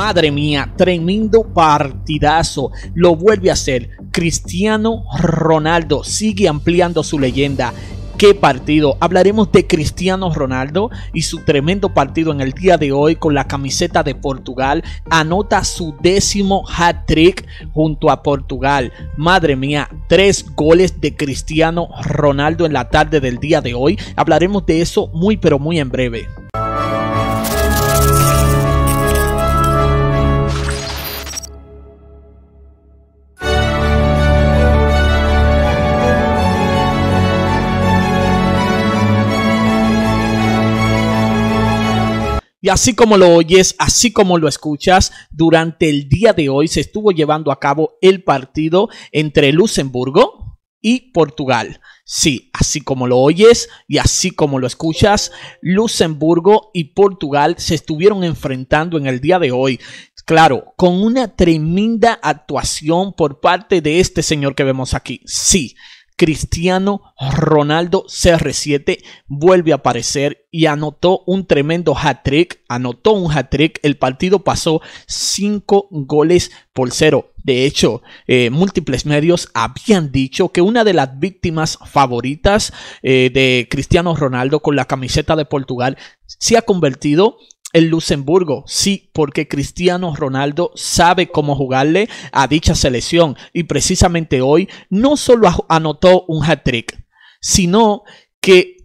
Madre mía, tremendo partidazo. Lo vuelve a hacer. Cristiano Ronaldo sigue ampliando su leyenda qué partido. Hablaremos de Cristiano Ronaldo y su tremendo partido en el día de hoy con la camiseta de Portugal. Anota su décimo hat trick junto a Portugal. Madre mía, tres goles de Cristiano Ronaldo en la tarde del día de hoy. Hablaremos de eso muy pero muy en breve. así como lo oyes, así como lo escuchas, durante el día de hoy se estuvo llevando a cabo el partido entre Luxemburgo y Portugal. Sí, así como lo oyes y así como lo escuchas, Luxemburgo y Portugal se estuvieron enfrentando en el día de hoy. Claro, con una tremenda actuación por parte de este señor que vemos aquí. Sí, Cristiano Ronaldo CR7 vuelve a aparecer y anotó un tremendo hat-trick, anotó un hat-trick, el partido pasó 5 goles por 0. De hecho, eh, múltiples medios habían dicho que una de las víctimas favoritas eh, de Cristiano Ronaldo con la camiseta de Portugal se ha convertido el Luxemburgo. Sí, porque Cristiano Ronaldo sabe cómo jugarle a dicha selección y precisamente hoy no solo anotó un hat-trick, sino que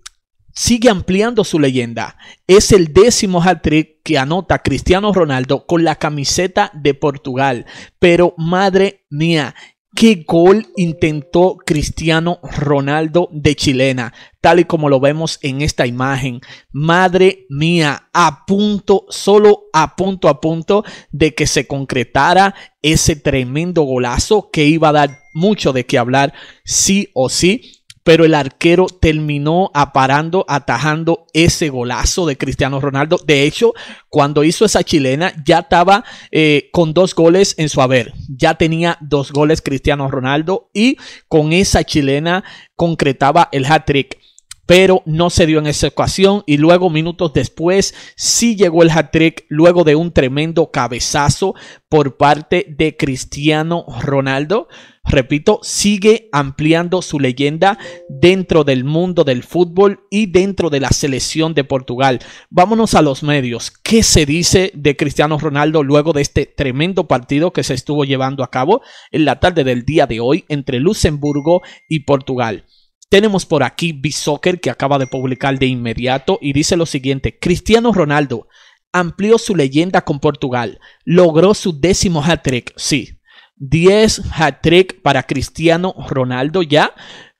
sigue ampliando su leyenda. Es el décimo hat-trick que anota Cristiano Ronaldo con la camiseta de Portugal. Pero madre mía, ¿Qué gol intentó Cristiano Ronaldo de chilena? Tal y como lo vemos en esta imagen. Madre mía, a punto, solo a punto, a punto de que se concretara ese tremendo golazo que iba a dar mucho de qué hablar, sí o sí pero el arquero terminó aparando, atajando ese golazo de Cristiano Ronaldo. De hecho, cuando hizo esa chilena, ya estaba eh, con dos goles en su haber. Ya tenía dos goles Cristiano Ronaldo y con esa chilena concretaba el hat-trick pero no se dio en esa ocasión y luego minutos después sí llegó el hat-trick luego de un tremendo cabezazo por parte de Cristiano Ronaldo. Repito, sigue ampliando su leyenda dentro del mundo del fútbol y dentro de la selección de Portugal. Vámonos a los medios. ¿Qué se dice de Cristiano Ronaldo luego de este tremendo partido que se estuvo llevando a cabo en la tarde del día de hoy entre Luxemburgo y Portugal? Tenemos por aquí Bisoccer que acaba de publicar de inmediato y dice lo siguiente, Cristiano Ronaldo amplió su leyenda con Portugal, logró su décimo hat-trick, sí, 10 hat-trick para Cristiano Ronaldo ya,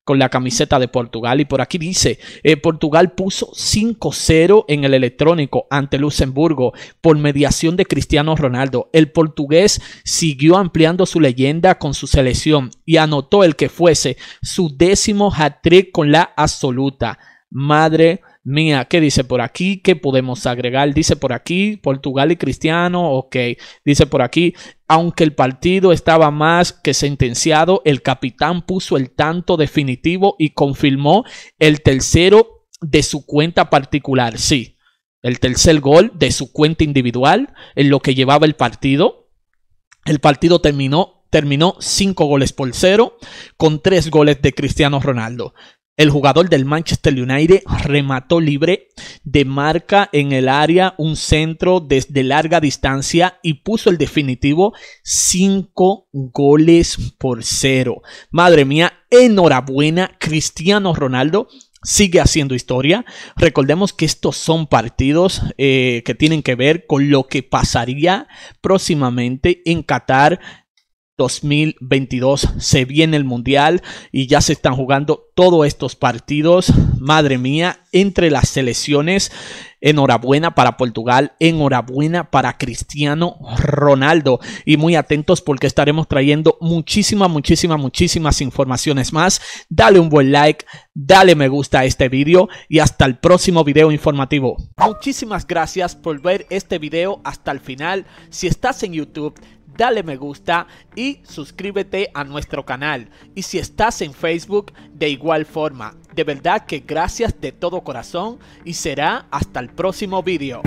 con la camiseta de Portugal. Y por aquí dice, eh, Portugal puso 5-0 en el electrónico ante Luxemburgo por mediación de Cristiano Ronaldo. El portugués siguió ampliando su leyenda con su selección y anotó el que fuese su décimo hat-trick con la absoluta. Madre Mía, ¿qué dice por aquí? ¿Qué podemos agregar? Dice por aquí, Portugal y Cristiano, ok. Dice por aquí, aunque el partido estaba más que sentenciado, el capitán puso el tanto definitivo y confirmó el tercero de su cuenta particular. Sí, el tercer gol de su cuenta individual en lo que llevaba el partido. El partido terminó terminó cinco goles por cero con tres goles de Cristiano Ronaldo. El jugador del Manchester United remató libre de marca en el área, un centro desde larga distancia y puso el definitivo 5 goles por cero. Madre mía, enhorabuena Cristiano Ronaldo. Sigue haciendo historia. Recordemos que estos son partidos eh, que tienen que ver con lo que pasaría próximamente en Qatar 2022 se viene el mundial y ya se están jugando todos estos partidos. Madre mía, entre las selecciones. Enhorabuena para Portugal, enhorabuena para Cristiano Ronaldo. Y muy atentos porque estaremos trayendo muchísima muchísimas, muchísimas informaciones más. Dale un buen like, dale me gusta a este vídeo y hasta el próximo video informativo. Muchísimas gracias por ver este video hasta el final. Si estás en YouTube, dale me gusta y suscríbete a nuestro canal. Y si estás en Facebook, de igual forma. De verdad que gracias de todo corazón y será hasta el próximo video.